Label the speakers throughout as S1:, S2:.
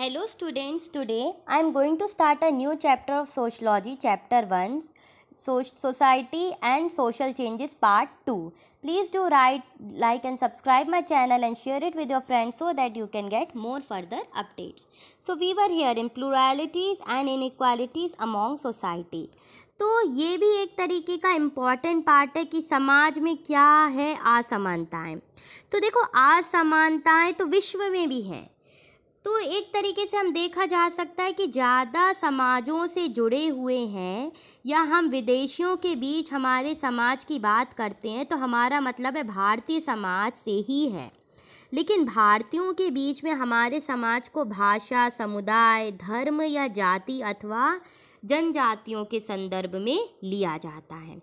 S1: hello students today I am going to start a new chapter of sociology chapter one society and social changes part two please do right like and subscribe my channel and share it with your friends so that you can get more further updates so we were here in pluralities and inequalities among society तो ये भी एक तरीके का important part है कि समाज में क्या है असमानताएँ तो देखो असमानताएँ तो विश्व में भी हैं तो एक तरीके से हम देखा जा सकता है कि ज़्यादा समाजों से जुड़े हुए हैं या हम विदेशियों के बीच हमारे समाज की बात करते हैं तो हमारा मतलब है भारतीय समाज से ही है लेकिन भारतीयों के बीच में हमारे समाज को भाषा समुदाय धर्म या जाति अथवा जनजातियों के संदर्भ में लिया जाता है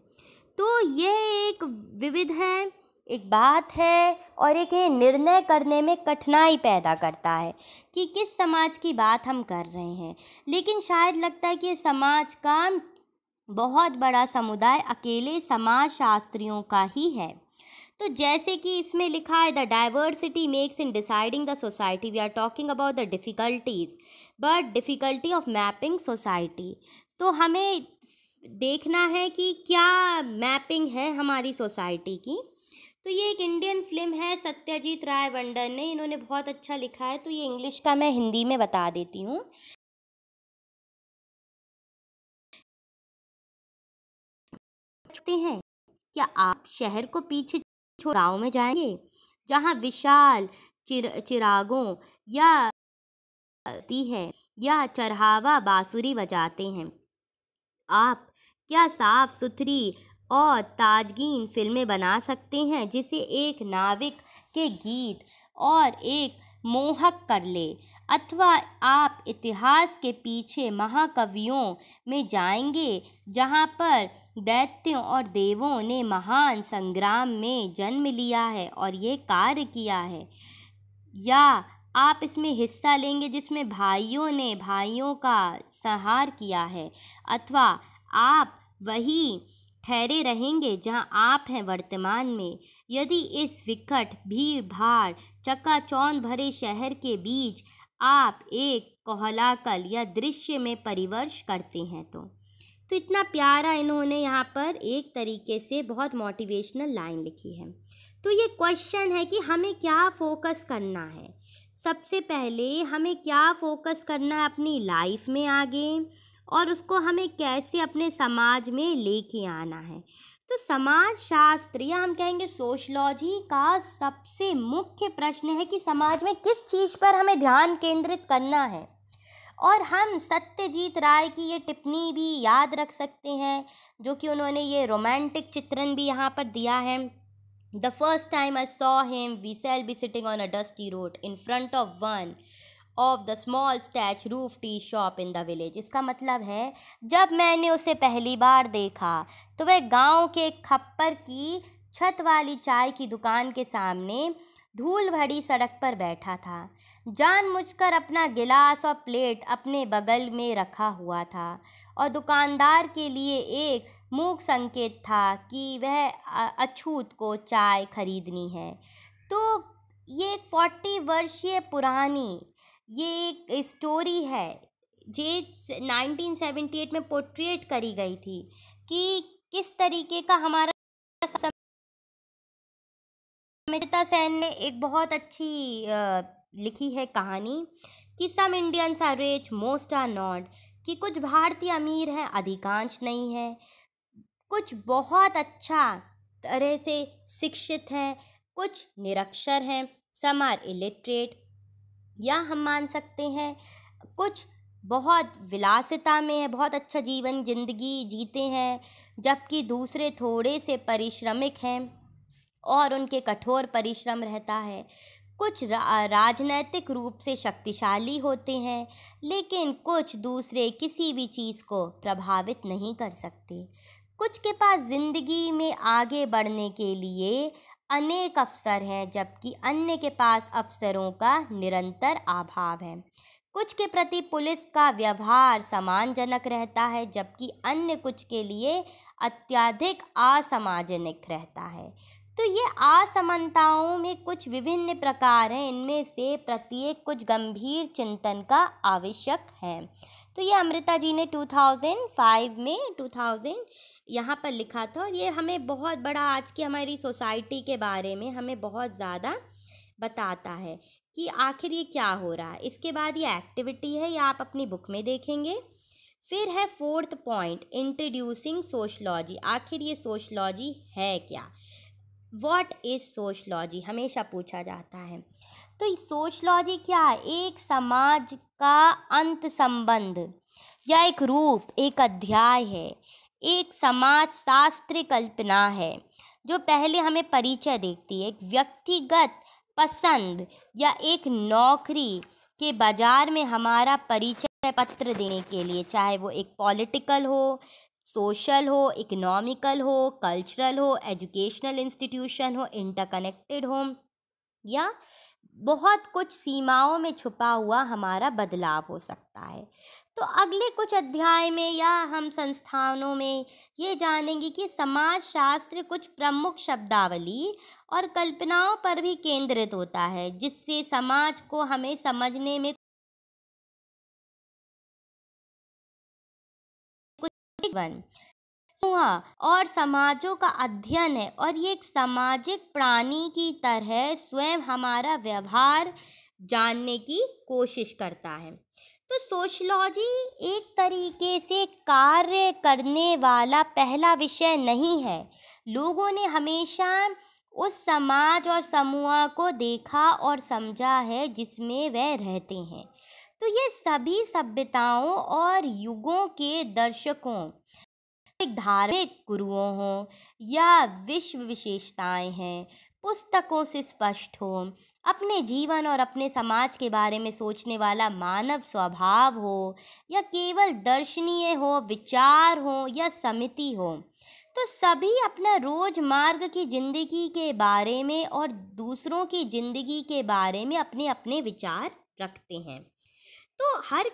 S1: तो यह एक विविध है एक बात है और एक ये निर्णय करने में कठिनाई पैदा करता है कि किस समाज की बात हम कर रहे हैं लेकिन शायद लगता है कि समाज का बहुत बड़ा समुदाय अकेले समाज शास्त्रियों का ही है तो जैसे कि इसमें लिखा है the diversity makes in deciding the society we are talking about the difficulties but difficulty of mapping society तो हमें देखना है कि क्या मैपिंग है हमारी सोसाइटी की तो ये एक इंडियन फिल्म है सत्यजीत राय वंडर ने इन्होंने बहुत अच्छा लिखा है तो ये इंग्लिश का मैं हिंदी में बता देती हूँ हैं क्या आप शहर को पीछे छोड़ गाँव में जाएंगे जहाँ विशाल चिर चिरागों या है या चरहावा बांसुरी बजाते हैं आप क्या साफ सुथरी और ताजगीन फिल्में बना सकते हैं जिसे एक नाविक के गीत और एक मोहक कर ले अथवा आप इतिहास के पीछे महाकवियों में जाएंगे जहाँ पर दैत्यों और देवों ने महान संग्राम में जन्म लिया है और ये कार्य किया है या आप इसमें हिस्सा लेंगे जिसमें भाइयों ने भाइयों का संहार किया है अथवा आप वही ठहरे रहेंगे जहां आप हैं वर्तमान में यदि इस विकट भीड़ भाड़ चौन भरे शहर के बीच आप एक कोहलाकल या दृश्य में परिवर्श करते हैं तो तो इतना प्यारा इन्होंने यहाँ पर एक तरीके से बहुत मोटिवेशनल लाइन लिखी है तो ये क्वेश्चन है कि हमें क्या फोकस करना है सबसे पहले हमें क्या फोकस करना है अपनी लाइफ में आगे और उसको हमें कैसे अपने समाज में लेके आना है तो समाज शास्त्र या हम कहेंगे सोशलॉजी का सबसे मुख्य प्रश्न है कि समाज में किस चीज़ पर हमें ध्यान केंद्रित करना है और हम सत्यजीत राय की ये टिप्पणी भी याद रख सकते हैं जो कि उन्होंने ये रोमांटिक चित्रण भी यहाँ पर दिया है the first time I saw him we shall be sitting on a dusty road in front of one of the small thatch roof tea shop in the village इसका मतलब है जब मैंने उसे पहली बार देखा तो वह गांव के खप्पर की छत वाली चाय की दुकान के सामने धूल भरी सड़क पर बैठा था जान मुझकर अपना गिलास और प्लेट अपने बगल में रखा हुआ था और दुकानदार के लिए एक मूक संकेत था कि वह अछूत को चाय खरीदनी है तो ये एक फोर्टी वर्षीय पुरानी ये एक स्टोरी है सेवेंटी 1978 में पोर्ट्रेट करी गई थी कि किस तरीके का हमारा अमृता सेन ने एक बहुत अच्छी लिखी है कहानी कि some Indians are rich most are not कि कुछ भारतीय अमीर हैं अधिकांश नहीं है कुछ बहुत अच्छा तरह से शिक्षित हैं कुछ निरक्षर हैं सम आर इलिटरेट या हम मान सकते हैं कुछ बहुत विलासिता में है बहुत अच्छा जीवन जिंदगी जीते हैं जबकि दूसरे थोड़े से परिश्रमिक हैं और उनके कठोर परिश्रम रहता है कुछ रा, राजनैतिक रूप से शक्तिशाली होते हैं लेकिन कुछ दूसरे किसी भी चीज़ को प्रभावित नहीं कर सकते कुछ के पास ज़िंदगी में आगे बढ़ने के लिए अनेक अवसर हैं जबकि अन्य के पास अवसरों का निरंतर अभाव है कुछ के प्रति पुलिस का व्यवहार सम्मानजनक रहता है जबकि अन्य कुछ के लिए अत्यधिक असामाजनिक रहता है तो ये असमानताओं में कुछ विभिन्न प्रकार हैं इनमें से प्रत्येक कुछ गंभीर चिंतन का आवश्यक है तो ये अमृता जी ने 2005 में 2000 यहाँ पर लिखा था और ये हमें बहुत बड़ा आज की हमारी सोसाइटी के बारे में हमें बहुत ज़्यादा बताता है कि आखिर ये क्या हो रहा है इसके बाद ये एक्टिविटी है ये आप अपनी बुक में देखेंगे फिर है फोर्थ पॉइंट इंट्रोड्यूसिंग सोशलॉजी आखिर ये सोशलॉजी है क्या वॉट इज़ सोशलॉजी हमेशा पूछा जाता है तो सोशलॉजी क्या है एक समाज का अंत संबंध या एक रूप एक अध्याय है एक समाज शास्त्र कल्पना है जो पहले हमें परिचय देखती है एक व्यक्तिगत पसंद या एक नौकरी के बाज़ार में हमारा परिचय पत्र देने के लिए चाहे वो एक पॉलिटिकल हो सोशल हो इकोनॉमिकल हो कल्चरल हो एजुकेशनल इंस्टीट्यूशन हो इंटरकनेक्टेड हो या बहुत कुछ सीमाओं में छुपा हुआ हमारा बदलाव हो सकता है तो अगले कुछ अध्याय में या हम संस्थानों में ये जानेंगे कि समाज शास्त्र कुछ प्रमुख शब्दावली और कल्पनाओं पर भी केंद्रित होता है जिससे समाज को हमें समझने में वन समूह तो हाँ, और समाजों का अध्ययन है और ये एक सामाजिक प्राणी की तरह स्वयं हमारा व्यवहार जानने की कोशिश करता है तो सोशलॉजी एक तरीके से कार्य करने वाला पहला विषय नहीं है लोगों ने हमेशा उस समाज और समूह को देखा और समझा है जिसमें वह रहते हैं तो ये सभी सभ्यताओं और युगों के दर्शकों धार्मिक गुरुओं हों या विश्व विशेषताएं हैं पुस्तकों से स्पष्ट हो अपने जीवन और अपने समाज के बारे में सोचने वाला मानव स्वभाव हो या केवल दर्शनीय हो विचार हो या समिति हो तो सभी अपना रोज मार्ग की जिंदगी के बारे में और दूसरों की जिंदगी के बारे में अपने अपने विचार रखते हैं तो हर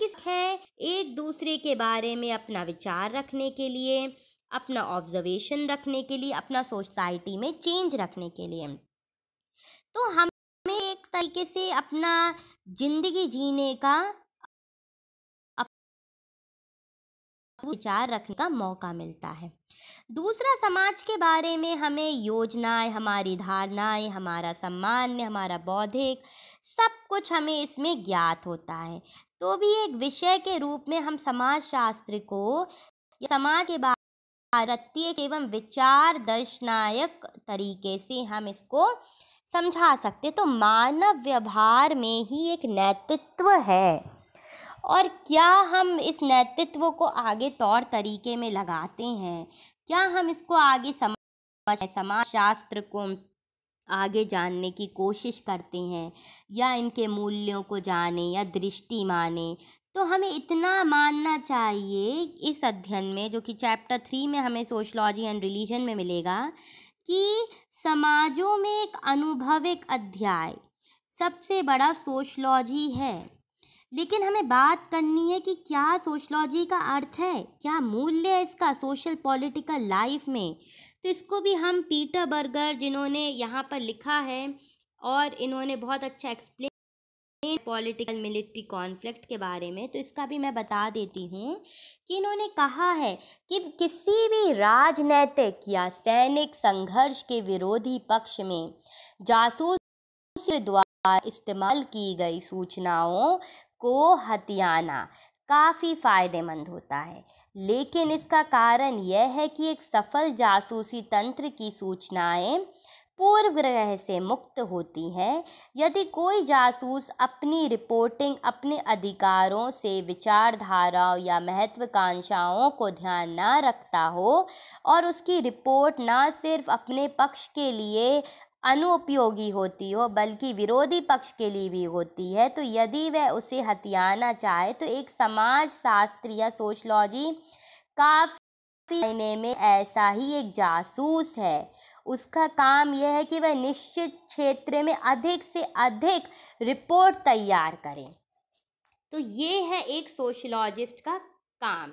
S1: किस है एक दूसरे के बारे में अपना विचार रखने के लिए अपना ऑब्जर्वेशन रखने के लिए अपना सोसाइटी में चेंज रखने के लिए तो हमें एक तरीके से अपना जिंदगी जीने का विचार रखने का मौका मिलता है दूसरा समाज के बारे में हमें योजनाएं हमारी धारणाएं हमारा सम्मान हमारा बौद्धिक सब कुछ हमें इसमें ज्ञात होता है तो भी एक विषय के रूप में हम समाज शास्त्र को समाज के बारे भारतीय एवं विचार दर्शनायक तरीके से हम इसको समझा सकते तो मानव व्यवहार में ही एक नेतृत्व है और क्या हम इस नेतृत्व को आगे तौर तरीके में लगाते हैं क्या हम इसको आगे समाज समाज शास्त्र को आगे जानने की कोशिश करते हैं या इनके मूल्यों को जाने या दृष्टि माने तो हमें इतना मानना चाहिए इस अध्ययन में जो कि चैप्टर थ्री में हमें सोशलॉजी एंड रिलीजन में मिलेगा कि समाजों में एक अनुभविक अध्याय सबसे बड़ा सोशलॉजी है लेकिन हमें बात करनी है कि क्या सोशलॉजी का अर्थ है क्या मूल्य है इसका सोशल पॉलिटिकल लाइफ में तो इसको भी हम पीटर बर्गर जिन्होंने यहाँ पर लिखा है और इन्होंने बहुत अच्छा एक्सप्लेन पॉलिटिकल मिलिट्री कॉन्फ्लिक्ट के बारे में तो इसका भी मैं बता देती हूँ कि इन्होंने कहा है कि किसी भी राजनैतिक या सैनिक संघर्ष के विरोधी पक्ष में जासूस द्वारा इस्तेमाल की गई सूचनाओं को हथियाना काफ़ी फ़ायदेमंद होता है लेकिन इसका कारण यह है कि एक सफल जासूसी तंत्र की सूचनाएं पूर्व ग्रह से मुक्त होती हैं यदि कोई जासूस अपनी रिपोर्टिंग अपने अधिकारों से विचारधाराओं या महत्वाकांक्षाओं को ध्यान ना रखता हो और उसकी रिपोर्ट ना सिर्फ अपने पक्ष के लिए अनुपयोगी होती हो बल्कि विरोधी पक्ष के लिए भी होती है तो यदि वह उसे हथियाना चाहे तो एक समाज शास्त्र या सोशलॉजी काफ़ी महीने में ऐसा ही एक जासूस है उसका काम यह है कि वह निश्चित क्षेत्र में अधिक से अधिक रिपोर्ट तैयार करे तो ये है एक सोशलॉजिस्ट का काम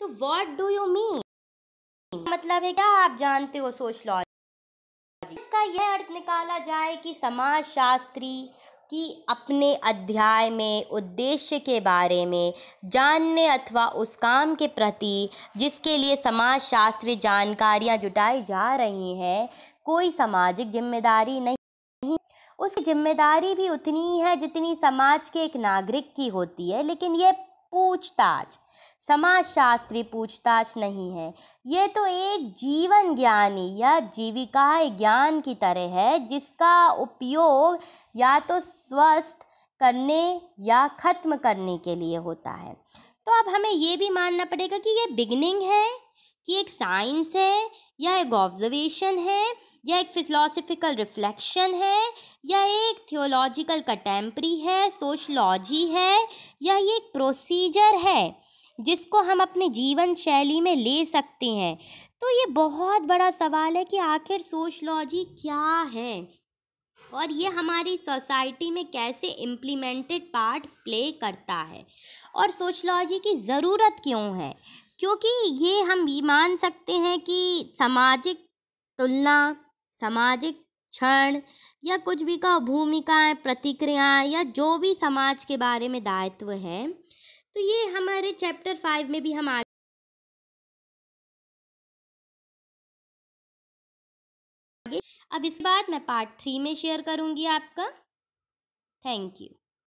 S1: तो व्हाट डू यू मीन मतलब है क्या आप जानते हो सोशलॉजी इसका यह अर्थ निकाला जाए कि समाज शास्त्री की अपने अध्याय में उद्देश्य के बारे में जानने अथवा उस काम के प्रति जिसके लिए समाज शास्त्री जानकारियाँ जुटाई जा रही हैं कोई सामाजिक जिम्मेदारी नहीं उसकी जिम्मेदारी भी उतनी है जितनी समाज के एक नागरिक की होती है लेकिन यह पूछताछ समाजशास्त्री पूछताछ नहीं है ये तो एक जीवन ज्ञानी या जीविका ज्ञान की तरह है जिसका उपयोग या तो स्वस्थ करने या ख़त्म करने के लिए होता है तो अब हमें ये भी मानना पड़ेगा कि ये बिगनिंग है कि एक साइंस है या एक ऑब्जर्वेशन है या एक फिलोसफिकल रिफ्लेक्शन है या एक थियोलॉजिकल कटेम्प्री है सोशलॉजी है या ये एक प्रोसीजर है जिसको हम अपने जीवन शैली में ले सकते हैं तो ये बहुत बड़ा सवाल है कि आखिर सोशलॉजी क्या है और ये हमारी सोसाइटी में कैसे इम्प्लीमेंटेड पार्ट प्ले करता है और सोशलॉजी की ज़रूरत क्यों है क्योंकि ये हम मान सकते हैं कि सामाजिक तुलना सामाजिक क्षण या कुछ भी का भूमिकाएँ प्रतिक्रियाएँ या जो भी समाज के बारे में दायित्व है तो ये हमारे चैप्टर फाइव में भी हम आगे अब इस बात मैं पार्ट थ्री में शेयर करूंगी आपका थैंक यू